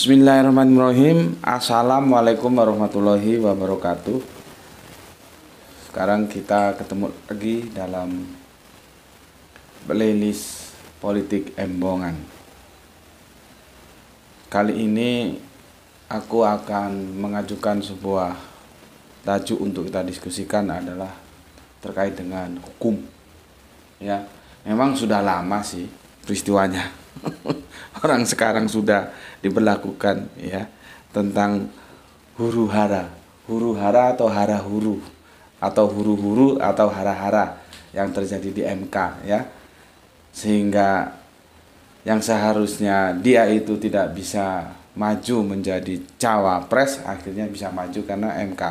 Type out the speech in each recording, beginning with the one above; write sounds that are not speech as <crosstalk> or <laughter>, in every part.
Bismillahirrahmanirrahim Assalamualaikum warahmatullahi wabarakatuh Sekarang kita ketemu lagi dalam playlist politik embongan Kali ini aku akan mengajukan sebuah tajuk untuk kita diskusikan adalah terkait dengan hukum ya memang sudah lama sih peristiwanya <laughs> orang sekarang sudah diberlakukan ya tentang huru hara huru hara atau hara huru atau huru huru atau hara hara yang terjadi di MK ya sehingga yang seharusnya dia itu tidak bisa maju menjadi cawapres akhirnya bisa maju karena MK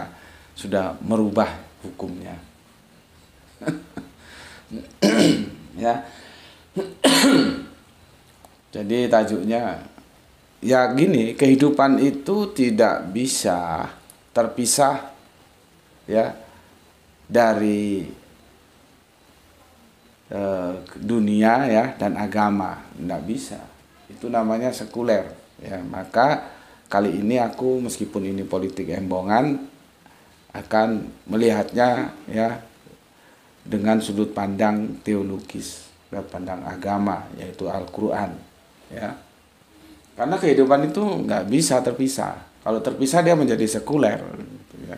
sudah merubah hukumnya <clears throat> ya <clears throat> Jadi tajuknya ya gini, kehidupan itu tidak bisa terpisah ya dari eh, dunia ya dan agama. Tidak bisa. Itu namanya sekuler ya. Maka kali ini aku meskipun ini politik embongan akan melihatnya ya dengan sudut pandang teologis, dan pandang agama yaitu Al-Qur'an ya karena kehidupan itu nggak bisa terpisah kalau terpisah dia menjadi sekuler gitu ya.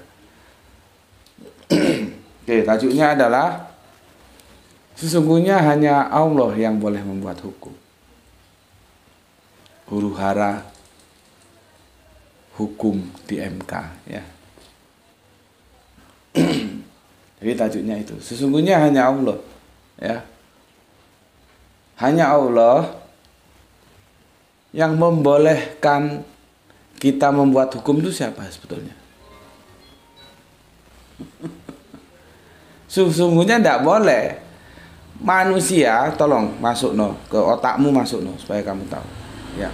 <clears throat> oke tajuknya adalah sesungguhnya hanya Allah yang boleh membuat hukum huru hara hukum di MK ya <clears throat> jadi tajuknya itu sesungguhnya hanya Allah ya hanya Allah yang membolehkan kita membuat hukum itu siapa sebetulnya? Sesungguhnya tidak boleh manusia, tolong masuk no ke otakmu masuk no supaya kamu tahu. Ya.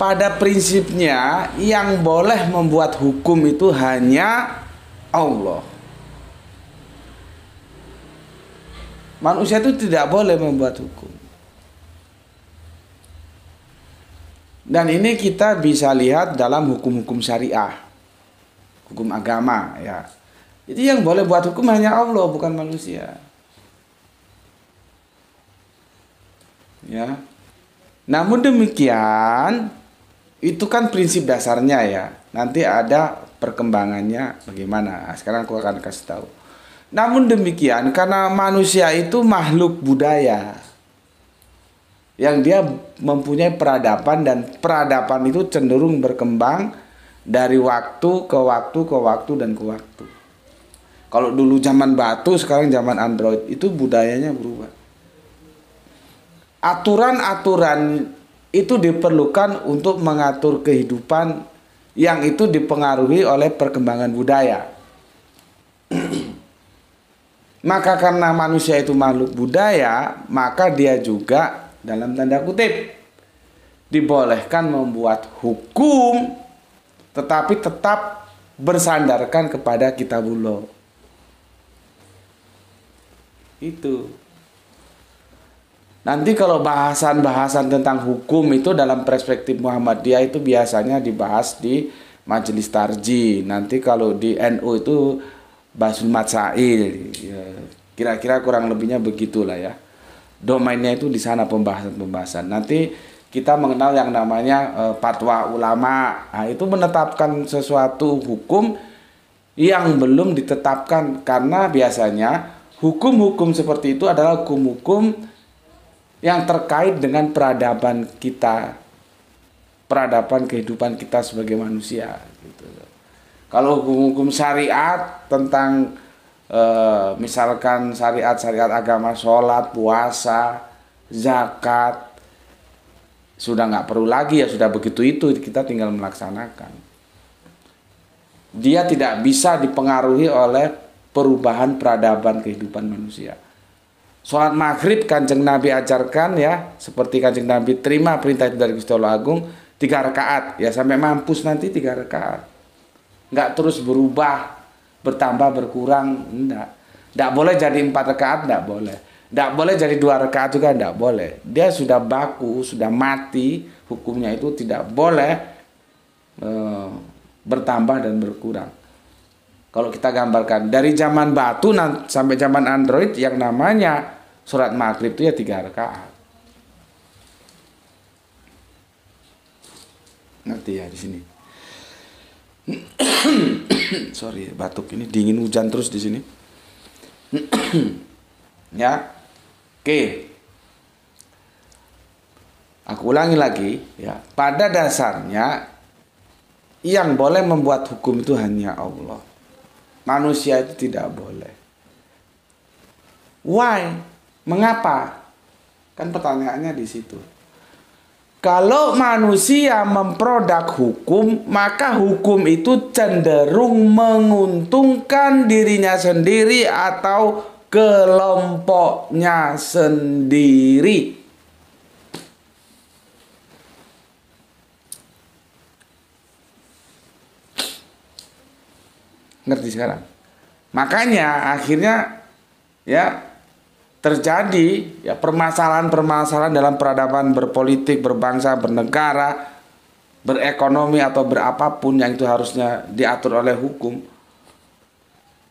Pada prinsipnya yang boleh membuat hukum itu hanya Allah. Manusia itu tidak boleh membuat hukum. Dan ini kita bisa lihat dalam hukum-hukum syariah, hukum agama ya. Jadi yang boleh buat hukum hanya Allah bukan manusia. Ya. Namun demikian itu kan prinsip dasarnya ya. Nanti ada perkembangannya bagaimana. Nah, sekarang aku akan kasih tahu. Namun demikian karena manusia itu makhluk budaya yang dia mempunyai peradaban dan peradaban itu cenderung berkembang dari waktu ke waktu ke waktu dan ke waktu. Kalau dulu zaman batu, sekarang zaman android, itu budayanya berubah. Aturan-aturan itu diperlukan untuk mengatur kehidupan yang itu dipengaruhi oleh perkembangan budaya. <clears throat> Maka karena manusia itu makhluk budaya, maka dia juga dalam tanda kutip dibolehkan membuat hukum tetapi tetap bersandarkan kepada kitabullah itu nanti kalau bahasan-bahasan tentang hukum itu dalam perspektif Muhammadiyah itu biasanya dibahas di majelis tarji nanti kalau di NU itu basul matsail ya, kira-kira kurang lebihnya begitulah ya domainnya itu di sana pembahasan-pembahasan. Nanti kita mengenal yang namanya eh, fatwa ulama. Nah, itu menetapkan sesuatu hukum yang belum ditetapkan karena biasanya hukum-hukum seperti itu adalah hukum-hukum yang terkait dengan peradaban kita, peradaban kehidupan kita sebagai manusia. Gitu. Kalau hukum-hukum syariat tentang Eh, misalkan syariat-syariat agama sholat puasa zakat sudah nggak perlu lagi ya sudah begitu itu kita tinggal melaksanakan dia tidak bisa dipengaruhi oleh perubahan peradaban kehidupan manusia sholat maghrib kanjeng nabi ajarkan ya seperti kanjeng nabi terima perintah itu dari Gusti Allah Agung tiga rakaat ya sampai mampus nanti tiga rakaat nggak terus berubah bertambah berkurang enggak enggak boleh jadi empat rekaat, enggak boleh enggak boleh jadi dua rekaat juga enggak boleh dia sudah baku sudah mati hukumnya itu tidak boleh e, bertambah dan berkurang kalau kita gambarkan dari zaman batu sampai zaman android yang namanya surat maghrib itu ya tiga rekaat. nanti ya di sini <coughs> Sorry, batuk ini dingin hujan terus di sini. <coughs> ya. Oke. Aku ulangi lagi ya. Pada dasarnya yang boleh membuat hukum itu hanya Allah. Manusia itu tidak boleh. Why? Mengapa? Kan pertanyaannya di situ. Kalau manusia memproduk hukum, maka hukum itu cenderung menguntungkan dirinya sendiri atau kelompoknya sendiri. Ngerti sekarang? Makanya akhirnya ya terjadi ya permasalahan-permasalahan dalam peradaban berpolitik, berbangsa, bernegara, berekonomi atau berapapun yang itu harusnya diatur oleh hukum.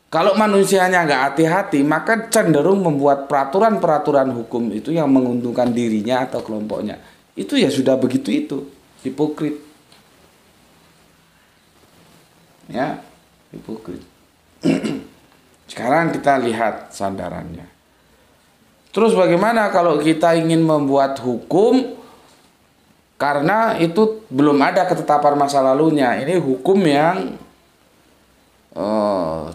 Kalau manusianya nggak hati-hati, maka cenderung membuat peraturan-peraturan hukum itu yang menguntungkan dirinya atau kelompoknya. Itu ya sudah begitu itu, hipokrit. Ya, hipokrit. <clears throat> Sekarang kita lihat sandarannya. Terus bagaimana kalau kita ingin membuat hukum karena itu belum ada ketetapan masa lalunya. Ini hukum yang uh,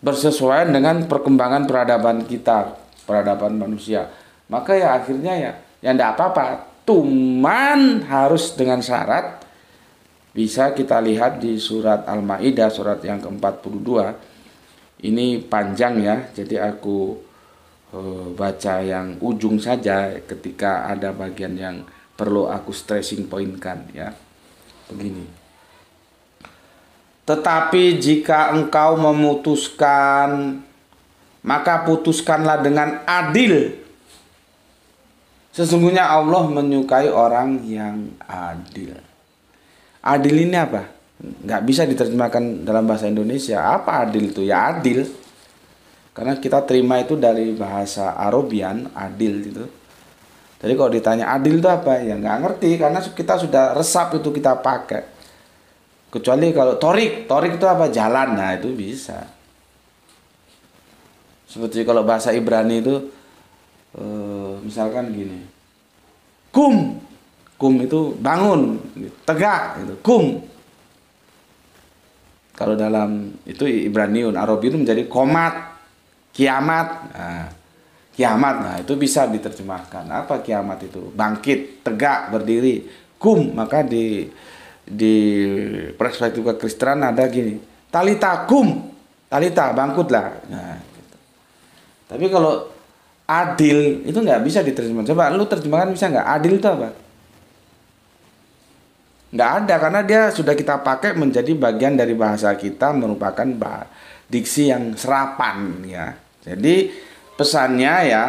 bersesuaian dengan perkembangan peradaban kita, peradaban manusia. Maka ya akhirnya ya, yang tidak apa-apa. Tuman harus dengan syarat bisa kita lihat di surat Al-Maidah surat yang ke-42. Ini panjang ya, jadi aku Eh, baca yang ujung saja ketika ada bagian yang perlu aku stressing pointkan ya begini tetapi jika engkau memutuskan maka putuskanlah dengan adil sesungguhnya Allah menyukai orang yang adil adil ini apa nggak bisa diterjemahkan dalam bahasa Indonesia apa adil itu ya adil karena kita terima itu dari bahasa Arabian, adil gitu. Jadi kalau ditanya adil itu apa? Ya nggak ngerti karena kita sudah resap itu kita pakai. Kecuali kalau torik, torik itu apa? Jalan, nah itu bisa. Seperti kalau bahasa Ibrani itu, eh, misalkan gini, kum, kum itu bangun, tegak, gitu. kum. Kalau dalam itu Ibraniun, Arabi itu menjadi komat, kiamat nah, kiamat nah itu bisa diterjemahkan apa kiamat itu bangkit tegak berdiri kum maka di di perspektif kekristenan ada gini talita kum talita bangkutlah nah, gitu. tapi kalau adil itu nggak bisa diterjemahkan coba lu terjemahkan bisa nggak adil itu apa nggak ada karena dia sudah kita pakai menjadi bagian dari bahasa kita merupakan bah diksi yang serapan ya jadi pesannya ya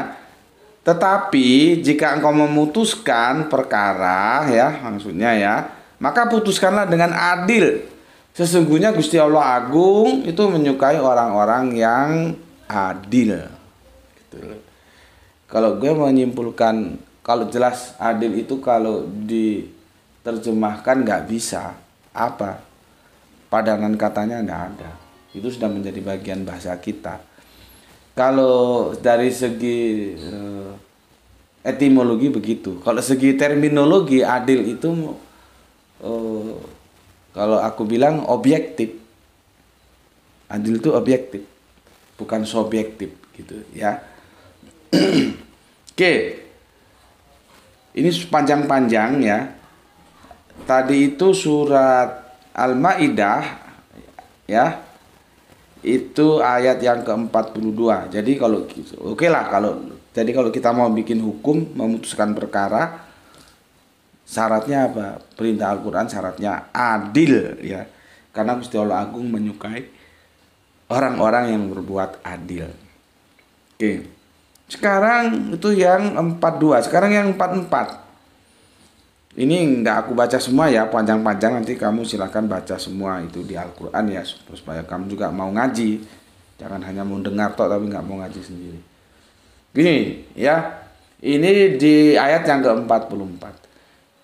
tetapi jika engkau memutuskan perkara ya maksudnya ya maka putuskanlah dengan adil. Sesungguhnya Gusti Allah Agung itu menyukai orang-orang yang adil. Gitu. Kalau gue menyimpulkan, kalau jelas adil itu kalau diterjemahkan nggak bisa. Apa? Padanan katanya nggak ada. Itu sudah menjadi bagian bahasa kita kalau dari segi uh, etimologi begitu. Kalau segi terminologi adil itu uh, kalau aku bilang objektif. Adil itu objektif, bukan subjektif gitu ya. Oke. Okay. Ini panjang-panjang ya. Tadi itu surat Al-Maidah ya itu ayat yang ke-42. Jadi kalau gitu, oke okay lah kalau jadi kalau kita mau bikin hukum memutuskan perkara syaratnya apa? Perintah Al-Qur'an syaratnya adil ya. Karena Gusti Allah Agung menyukai orang-orang yang berbuat adil. Oke. Okay. Sekarang itu yang 42. Sekarang yang 44. Ini nggak aku baca semua ya panjang-panjang nanti kamu silahkan baca semua itu di Al-Quran ya supaya kamu juga mau ngaji. Jangan hanya mau dengar tok tapi nggak mau ngaji sendiri. Gini ya, ini di ayat yang ke-44.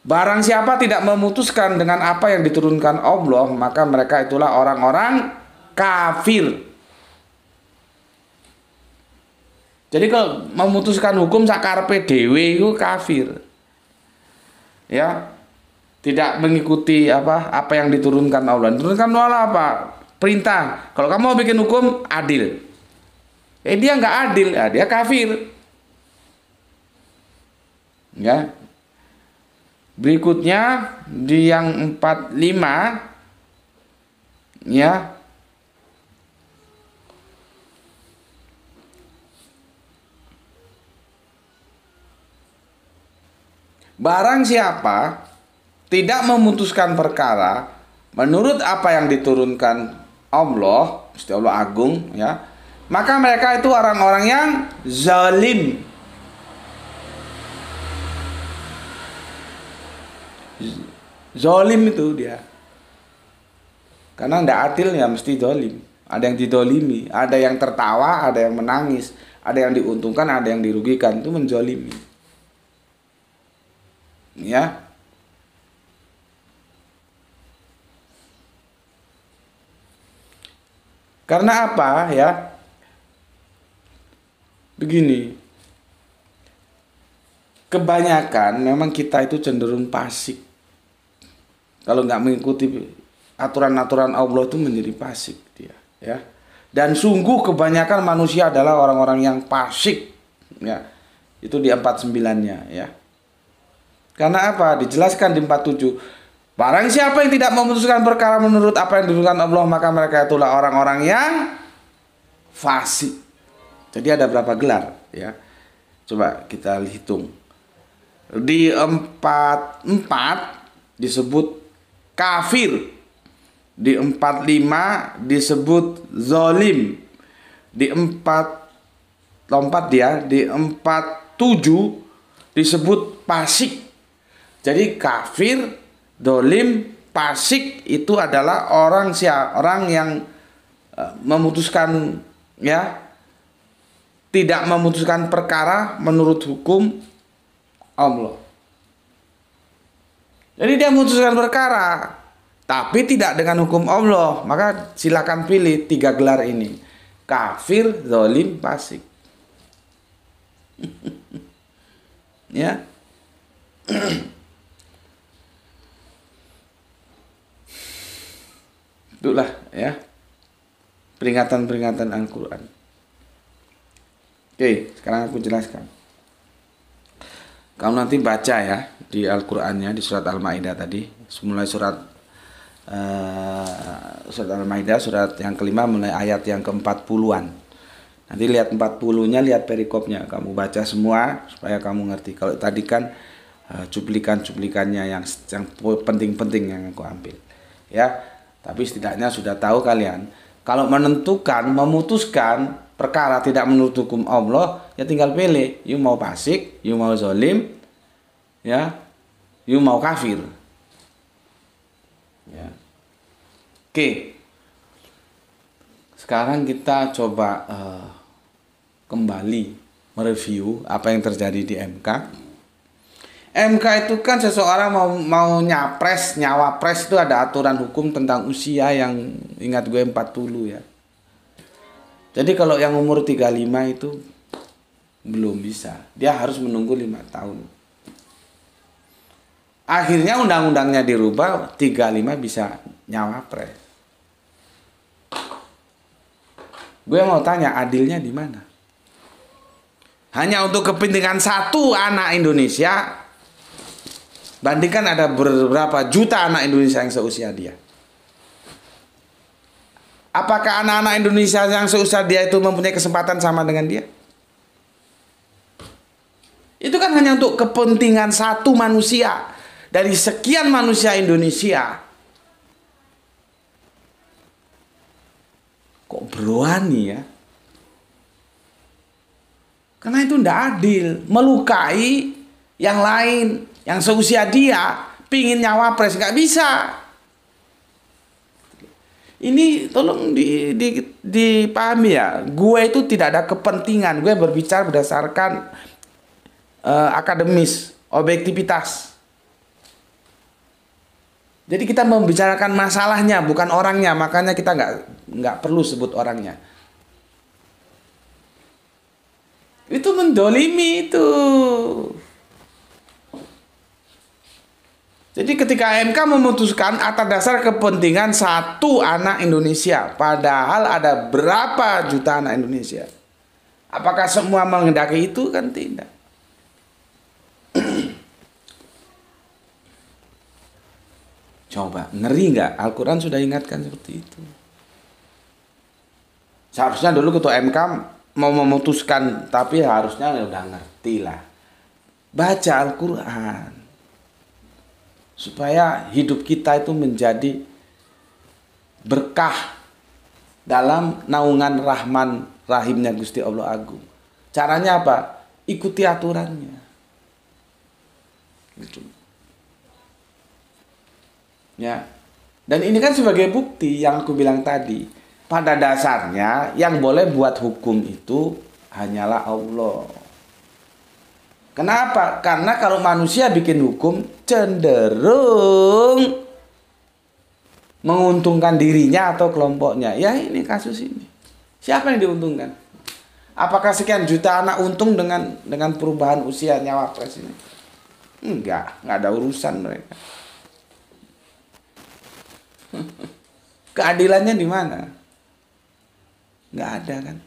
Barang siapa tidak memutuskan dengan apa yang diturunkan Allah, maka mereka itulah orang-orang kafir. Jadi kalau memutuskan hukum sakar PDW itu kafir ya tidak mengikuti apa apa yang diturunkan Allah. Diturunkan Allah apa? Perintah. Kalau kamu mau bikin hukum adil. Eh dia nggak adil, ya, dia kafir. Ya. Berikutnya di yang 45 ya Barang siapa tidak memutuskan perkara menurut apa yang diturunkan Allah, Mesti Allah Agung ya, maka mereka itu orang-orang yang zalim. Zalim itu dia. Karena tidak adil ya mesti zalim. Ada yang didolimi, ada yang tertawa, ada yang menangis, ada yang diuntungkan, ada yang dirugikan. Itu menzolimi ya karena apa ya begini kebanyakan memang kita itu cenderung pasif kalau nggak mengikuti aturan-aturan Allah itu menjadi pasif dia ya dan sungguh kebanyakan manusia adalah orang-orang yang pasif ya itu di empat sembilannya, ya karena apa? Dijelaskan di 47. Barang siapa yang tidak memutuskan perkara menurut apa yang ditentukan Allah, maka mereka itulah orang-orang yang fasik. Jadi ada berapa gelar ya? Coba kita hitung. Di empat empat disebut kafir. Di empat lima disebut zolim. Di empat lompat dia, di empat tujuh disebut pasik jadi kafir, dolim, pasik itu adalah orang siapa orang yang eh, memutuskan ya tidak memutuskan perkara menurut hukum Allah. Jadi dia memutuskan perkara, tapi tidak dengan hukum Allah. Maka silakan pilih tiga gelar ini. Kafir, zolim, pasik. <laughs> ya. <clears throat> itulah ya peringatan-peringatan Al-Quran. Oke, sekarang aku jelaskan. Kamu nanti baca ya di Al-Qur'annya di surat Al-Maidah tadi, mulai surat uh, surat Al-Maidah surat yang kelima mulai ayat yang keempat puluhan. Nanti lihat empat nya lihat perikopnya, kamu baca semua supaya kamu ngerti. Kalau tadi kan eh, cuplikan-cuplikannya yang yang penting-penting yang aku ambil. Ya, tapi setidaknya sudah tahu kalian, kalau menentukan, memutuskan perkara tidak menurut hukum Allah, ya tinggal pilih, you mau pasik, you mau zolim, ya, you mau kafir. Ya. Oke. Sekarang kita coba uh, kembali mereview apa yang terjadi di MK. MK itu kan seseorang mau mau nyapres, nyawa pres itu ada aturan hukum tentang usia yang ingat gue 40 ya. Jadi kalau yang umur 35 itu belum bisa. Dia harus menunggu 5 tahun. Akhirnya undang-undangnya dirubah 35 bisa nyawa pres. Gue mau tanya adilnya di mana? Hanya untuk kepentingan satu anak Indonesia Bandingkan ada beberapa juta anak Indonesia yang seusia dia. Apakah anak-anak Indonesia yang seusia dia itu mempunyai kesempatan sama dengan dia? Itu kan hanya untuk kepentingan satu manusia dari sekian manusia Indonesia. Kok berani ya? Karena itu tidak adil, melukai yang lain yang seusia dia pingin nyawa pres nggak bisa ini tolong di, di, dipahami ya gue itu tidak ada kepentingan gue berbicara berdasarkan uh, akademis objektivitas jadi kita membicarakan masalahnya bukan orangnya makanya kita nggak nggak perlu sebut orangnya itu mendolimi itu jadi ketika MK memutuskan atas dasar kepentingan satu anak Indonesia, padahal ada berapa juta anak Indonesia? Apakah semua mengendaki itu kan tidak? <clears throat> Coba, ngeri nggak? Al-Quran sudah ingatkan seperti itu. Seharusnya dulu ketua MK mau memutuskan, tapi harusnya udah ngerti lah. Baca Al-Quran supaya hidup kita itu menjadi berkah dalam naungan rahman rahimnya Gusti Allah Agung. Caranya apa? Ikuti aturannya. Gitu. Ya. Dan ini kan sebagai bukti yang aku bilang tadi, pada dasarnya yang boleh buat hukum itu hanyalah Allah. Kenapa? Karena kalau manusia bikin hukum cenderung menguntungkan dirinya atau kelompoknya. Ya ini kasus ini. Siapa yang diuntungkan? Apakah sekian juta anak untung dengan dengan perubahan usia nyawa pres ini? Enggak, enggak ada urusan mereka. <laughs> Keadilannya di mana? Enggak ada kan?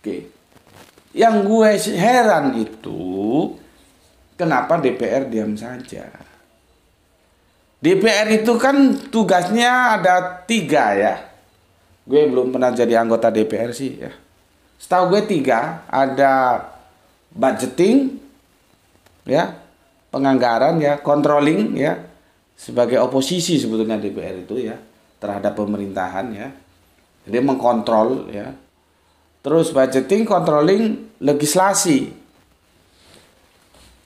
Oke. Okay. Yang gue heran itu kenapa DPR diam saja. DPR itu kan tugasnya ada tiga ya. Gue belum pernah jadi anggota DPR sih ya. Setahu gue tiga, ada budgeting, ya, penganggaran ya, controlling ya, sebagai oposisi sebetulnya DPR itu ya terhadap pemerintahan ya. Jadi mengkontrol ya terus budgeting, controlling, legislasi.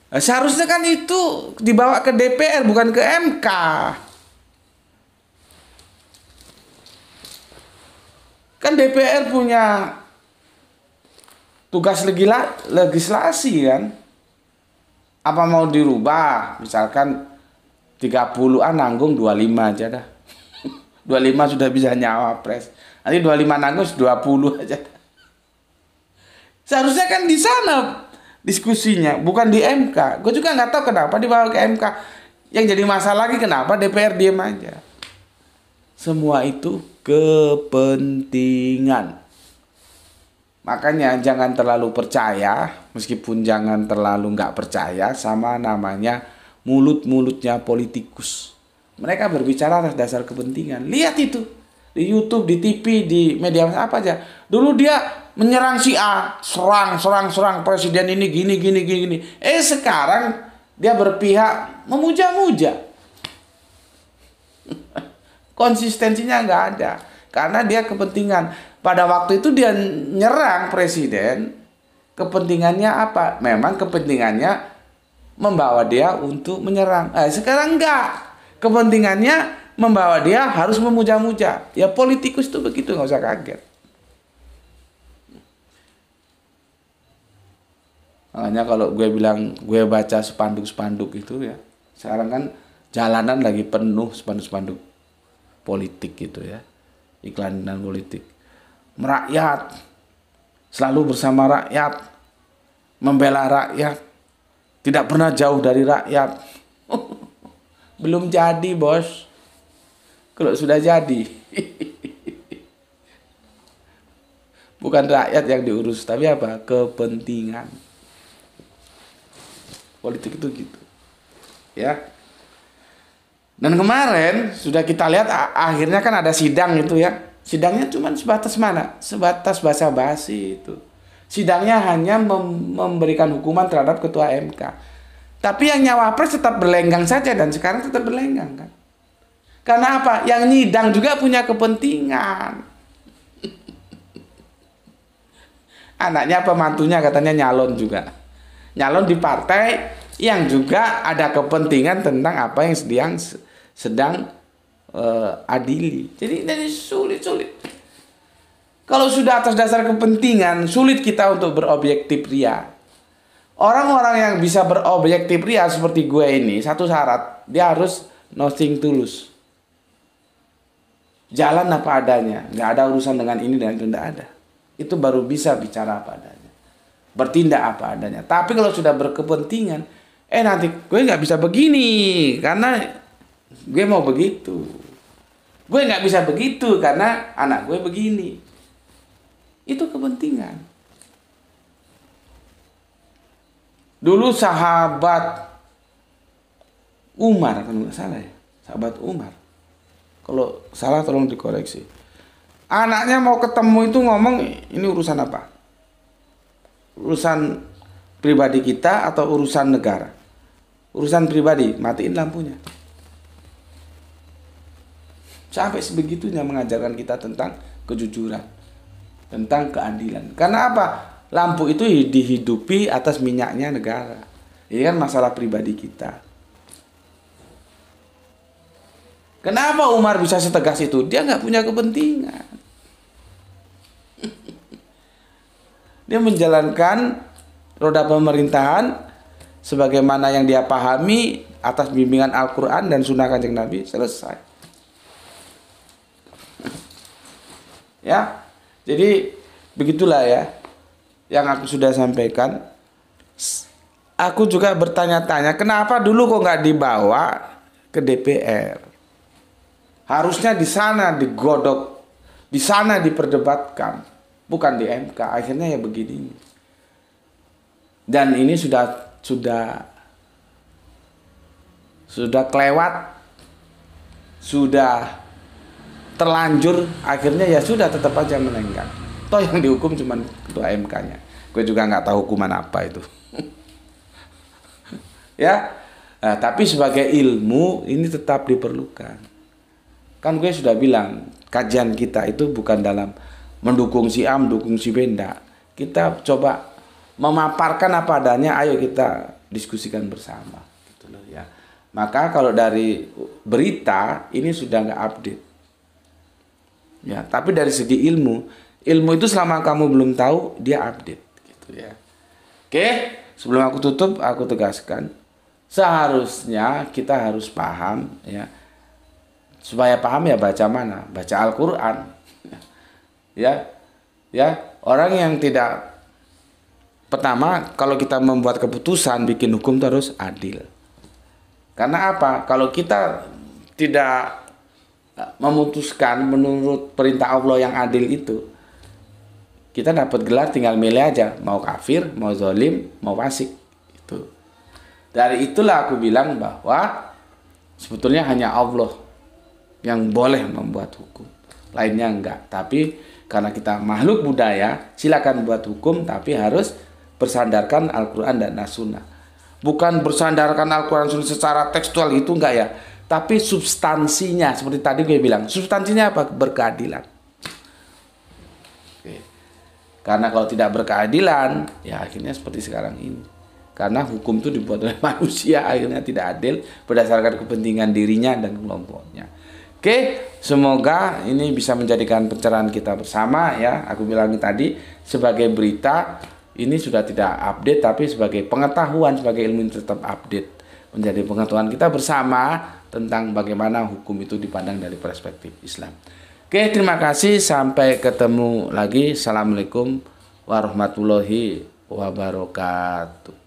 Nah, seharusnya kan itu dibawa ke DPR bukan ke MK. Kan DPR punya tugas legila, legislasi kan. Apa mau dirubah? Misalkan 30-an nanggung 25 aja dah. 25 <laughs> sudah bisa nyawa pres. Nanti 25 nanggung 20 aja. Seharusnya kan di sana diskusinya, bukan di MK. Gue juga nggak tahu kenapa dibawa ke MK. Yang jadi masalah lagi kenapa DPR diem aja. Semua itu kepentingan. Makanya jangan terlalu percaya, meskipun jangan terlalu nggak percaya sama namanya mulut-mulutnya politikus. Mereka berbicara atas dasar kepentingan. Lihat itu di YouTube, di TV, di media apa aja. Dulu dia menyerang si A, serang, serang, serang presiden ini gini, gini, gini, gini. Eh sekarang dia berpihak memuja-muja. <laughs> Konsistensinya nggak ada karena dia kepentingan. Pada waktu itu dia nyerang presiden, kepentingannya apa? Memang kepentingannya membawa dia untuk menyerang. Eh, sekarang nggak. Kepentingannya membawa dia harus memuja-muja. Ya politikus itu begitu, nggak usah kaget. Makanya kalau gue bilang gue baca spanduk-spanduk itu ya, sekarang kan jalanan lagi penuh spanduk-spanduk politik gitu ya. Iklan dan politik. Merakyat. Selalu bersama rakyat. Membela rakyat. Tidak pernah jauh dari rakyat. <laughs> Belum jadi, Bos. Kalau sudah jadi. <laughs> Bukan rakyat yang diurus, tapi apa? Kepentingan politik itu gitu ya dan kemarin sudah kita lihat akhirnya kan ada sidang itu ya sidangnya cuma sebatas mana sebatas basa basi itu sidangnya hanya mem memberikan hukuman terhadap ketua MK tapi yang nyawa pres tetap berlenggang saja dan sekarang tetap berlenggang kan karena apa yang nyidang juga punya kepentingan <laughs> anaknya pemantunya katanya nyalon juga nyalon di partai yang juga ada kepentingan tentang apa yang sedang sedang uh, adili. Jadi ini sulit-sulit. Kalau sudah atas dasar kepentingan, sulit kita untuk berobjektif ria. Orang-orang yang bisa berobjektif ria seperti gue ini, satu syarat, dia harus nothing tulus. Jalan apa adanya, nggak ada urusan dengan ini dan itu, nggak ada. Itu baru bisa bicara apa adanya bertindak apa adanya. Tapi kalau sudah berkepentingan, eh nanti gue nggak bisa begini karena gue mau begitu. Gue nggak bisa begitu karena anak gue begini. Itu kepentingan. Dulu sahabat Umar kan nggak salah ya, sahabat Umar. Kalau salah tolong dikoreksi. Anaknya mau ketemu itu ngomong ini urusan apa? urusan pribadi kita atau urusan negara. Urusan pribadi, matiin lampunya. Sampai sebegitunya mengajarkan kita tentang kejujuran, tentang keadilan. Karena apa? Lampu itu dihidupi atas minyaknya negara. Ini kan masalah pribadi kita. Kenapa Umar bisa setegas itu? Dia nggak punya kepentingan. Dia menjalankan roda pemerintahan sebagaimana yang dia pahami atas bimbingan Al-Quran dan sunnah kanjeng Nabi selesai. <clears throat> Ya, jadi begitulah ya yang aku sudah sampaikan. Aku juga bertanya-tanya kenapa dulu kok nggak dibawa ke DPR? Harusnya di sana digodok, di sana diperdebatkan bukan di MK akhirnya ya begini dan ini sudah sudah sudah kelewat sudah terlanjur akhirnya ya sudah tetap aja menenggak toh yang dihukum cuman ketua MK-nya gue juga nggak tahu hukuman apa itu <laughs> ya nah, tapi sebagai ilmu ini tetap diperlukan kan gue sudah bilang kajian kita itu bukan dalam mendukung si A, mendukung si B, enggak. Kita coba memaparkan apa adanya, ayo kita diskusikan bersama. Gitu loh ya. Maka kalau dari berita ini sudah nggak update. Ya, tapi dari segi ilmu, ilmu itu selama kamu belum tahu dia update gitu ya. Oke, sebelum aku tutup aku tegaskan seharusnya kita harus paham ya. Supaya paham ya baca mana? Baca Al-Qur'an ya ya orang yang tidak pertama kalau kita membuat keputusan bikin hukum terus adil karena apa kalau kita tidak eh, memutuskan menurut perintah Allah yang adil itu kita dapat gelar tinggal milih aja mau kafir mau zolim mau fasik itu dari itulah aku bilang bahwa sebetulnya hanya Allah yang boleh membuat hukum lainnya enggak tapi karena kita makhluk budaya, silakan buat hukum tapi harus bersandarkan Al-Quran dan As-Sunnah. Bukan bersandarkan Al-Quran Sunnah secara tekstual itu enggak ya, tapi substansinya seperti tadi gue bilang, substansinya apa? Berkeadilan. Oke. Karena kalau tidak berkeadilan, ya akhirnya seperti sekarang ini. Karena hukum itu dibuat oleh <laughs> manusia, akhirnya tidak adil berdasarkan kepentingan dirinya dan kelompoknya. Oke, semoga ini bisa menjadikan pencerahan kita bersama ya. Aku bilang tadi sebagai berita ini sudah tidak update tapi sebagai pengetahuan sebagai ilmu tetap update menjadi pengetahuan kita bersama tentang bagaimana hukum itu dipandang dari perspektif Islam. Oke, terima kasih sampai ketemu lagi. Assalamualaikum warahmatullahi wabarakatuh.